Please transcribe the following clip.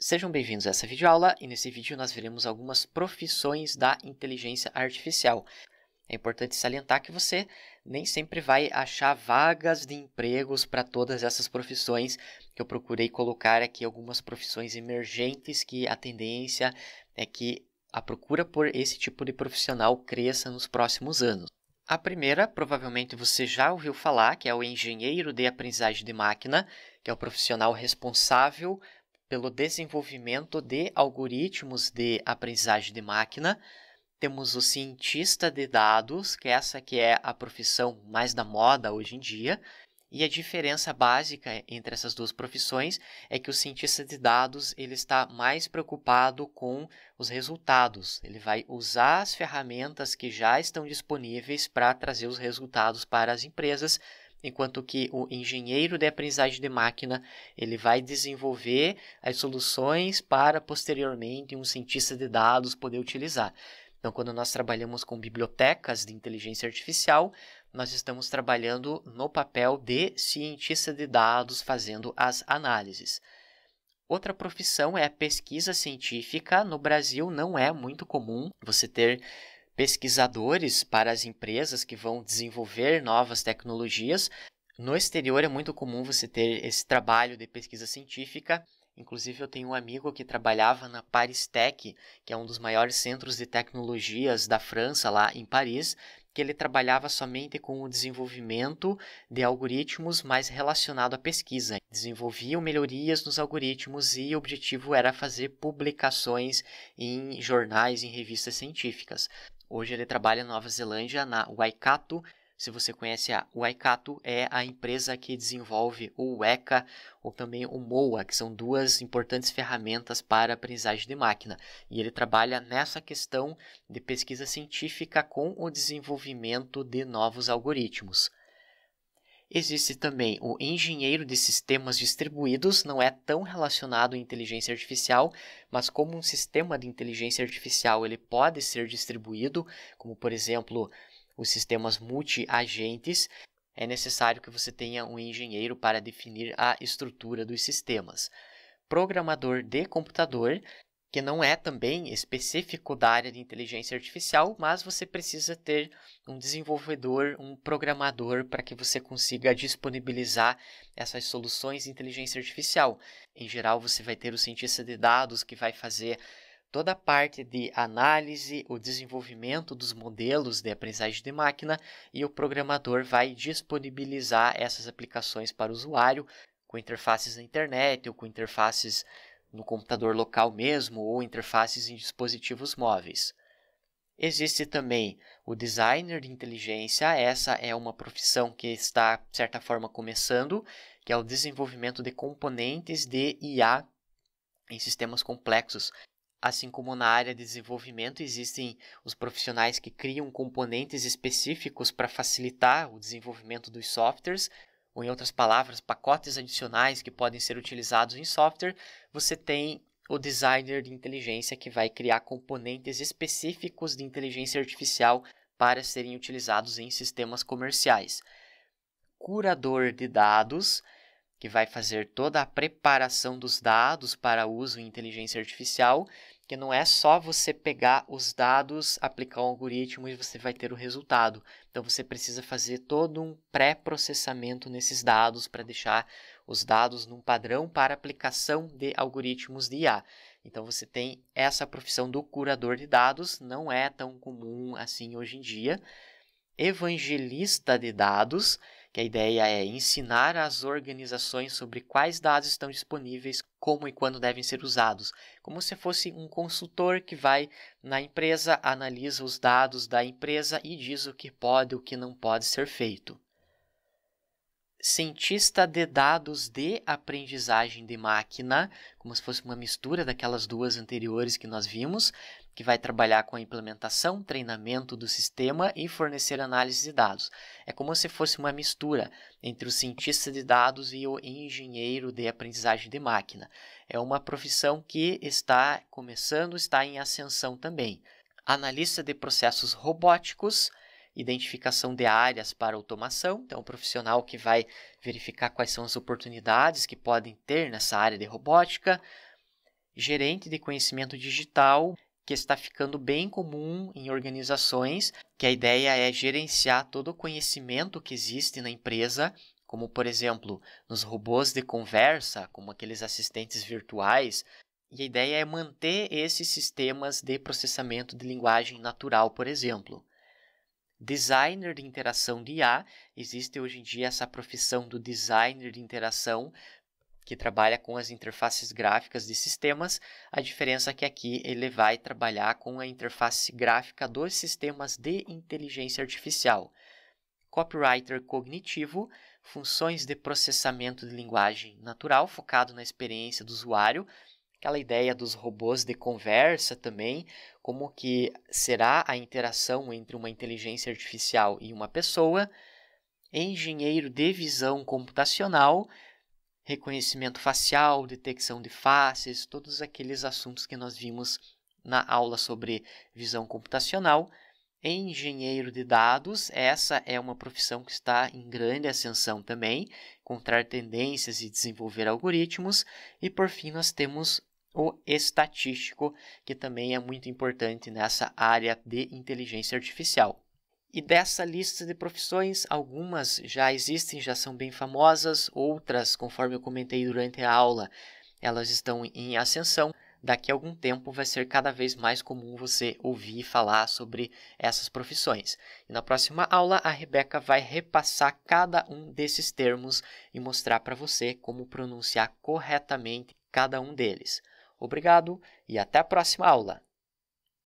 Sejam bem-vindos a essa videoaula e nesse vídeo nós veremos algumas profissões da inteligência artificial. É importante salientar que você nem sempre vai achar vagas de empregos para todas essas profissões, que eu procurei colocar aqui algumas profissões emergentes que a tendência é que a procura por esse tipo de profissional cresça nos próximos anos. A primeira, provavelmente você já ouviu falar, que é o engenheiro de aprendizagem de máquina, que é o profissional responsável pelo desenvolvimento de algoritmos de aprendizagem de máquina. Temos o cientista de dados, que é essa que é a profissão mais da moda hoje em dia. E a diferença básica entre essas duas profissões é que o cientista de dados ele está mais preocupado com os resultados. Ele vai usar as ferramentas que já estão disponíveis para trazer os resultados para as empresas, enquanto que o engenheiro de aprendizagem de máquina ele vai desenvolver as soluções para posteriormente um cientista de dados poder utilizar. Então, quando nós trabalhamos com bibliotecas de inteligência artificial, nós estamos trabalhando no papel de cientista de dados fazendo as análises. Outra profissão é a pesquisa científica. No Brasil não é muito comum você ter pesquisadores para as empresas que vão desenvolver novas tecnologias. No exterior é muito comum você ter esse trabalho de pesquisa científica. Inclusive, eu tenho um amigo que trabalhava na Paris Tech, que é um dos maiores centros de tecnologias da França, lá em Paris, que ele trabalhava somente com o desenvolvimento de algoritmos mais relacionado à pesquisa. Desenvolviam melhorias nos algoritmos e o objetivo era fazer publicações em jornais, em revistas científicas. Hoje ele trabalha na Nova Zelândia, na Waikato. Se você conhece a Waikato, é a empresa que desenvolve o Weka ou também o MOA, que são duas importantes ferramentas para aprendizagem de máquina. E ele trabalha nessa questão de pesquisa científica com o desenvolvimento de novos algoritmos. Existe também o engenheiro de sistemas distribuídos, não é tão relacionado à inteligência artificial, mas como um sistema de inteligência artificial ele pode ser distribuído, como por exemplo os sistemas multiagentes, é necessário que você tenha um engenheiro para definir a estrutura dos sistemas. Programador de computador que não é também específico da área de inteligência artificial, mas você precisa ter um desenvolvedor, um programador para que você consiga disponibilizar essas soluções de inteligência artificial. Em geral, você vai ter o cientista de dados que vai fazer toda a parte de análise, o desenvolvimento dos modelos de aprendizagem de máquina e o programador vai disponibilizar essas aplicações para o usuário com interfaces na internet ou com interfaces no computador local mesmo ou interfaces em dispositivos móveis. Existe também o designer de inteligência, essa é uma profissão que está, de certa forma, começando, que é o desenvolvimento de componentes de IA em sistemas complexos. Assim como na área de desenvolvimento, existem os profissionais que criam componentes específicos para facilitar o desenvolvimento dos softwares, ou em outras palavras, pacotes adicionais que podem ser utilizados em software, você tem o designer de inteligência que vai criar componentes específicos de inteligência artificial para serem utilizados em sistemas comerciais. Curador de dados, que vai fazer toda a preparação dos dados para uso em inteligência artificial que não é só você pegar os dados, aplicar o um algoritmo e você vai ter o resultado. Então você precisa fazer todo um pré-processamento nesses dados para deixar os dados num padrão para aplicação de algoritmos de IA. Então você tem essa profissão do curador de dados, não é tão comum assim hoje em dia. Evangelista de dados que a ideia é ensinar as organizações sobre quais dados estão disponíveis, como e quando devem ser usados, como se fosse um consultor que vai na empresa, analisa os dados da empresa e diz o que pode e o que não pode ser feito. Cientista de dados de aprendizagem de máquina, como se fosse uma mistura daquelas duas anteriores que nós vimos, que vai trabalhar com a implementação, treinamento do sistema e fornecer análise de dados. É como se fosse uma mistura entre o cientista de dados e o engenheiro de aprendizagem de máquina. É uma profissão que está começando, está em ascensão também. Analista de processos robóticos, identificação de áreas para automação, então, um profissional que vai verificar quais são as oportunidades que podem ter nessa área de robótica, gerente de conhecimento digital, que está ficando bem comum em organizações, que a ideia é gerenciar todo o conhecimento que existe na empresa, como por exemplo, nos robôs de conversa, como aqueles assistentes virtuais, e a ideia é manter esses sistemas de processamento de linguagem natural, por exemplo. Designer de interação de IA, existe hoje em dia essa profissão do designer de interação, que trabalha com as interfaces gráficas de sistemas. A diferença é que aqui ele vai trabalhar com a interface gráfica dos sistemas de inteligência artificial. Copywriter cognitivo, funções de processamento de linguagem natural, focado na experiência do usuário, aquela ideia dos robôs de conversa também, como que será a interação entre uma inteligência artificial e uma pessoa. Engenheiro de visão computacional, reconhecimento facial, detecção de faces, todos aqueles assuntos que nós vimos na aula sobre visão computacional. Engenheiro de dados, essa é uma profissão que está em grande ascensão também, encontrar tendências e desenvolver algoritmos. E por fim, nós temos o estatístico, que também é muito importante nessa área de inteligência artificial. E dessa lista de profissões, algumas já existem, já são bem famosas, outras, conforme eu comentei durante a aula, elas estão em ascensão. Daqui a algum tempo vai ser cada vez mais comum você ouvir falar sobre essas profissões. E na próxima aula, a Rebeca vai repassar cada um desses termos e mostrar para você como pronunciar corretamente cada um deles. Obrigado e até a próxima aula!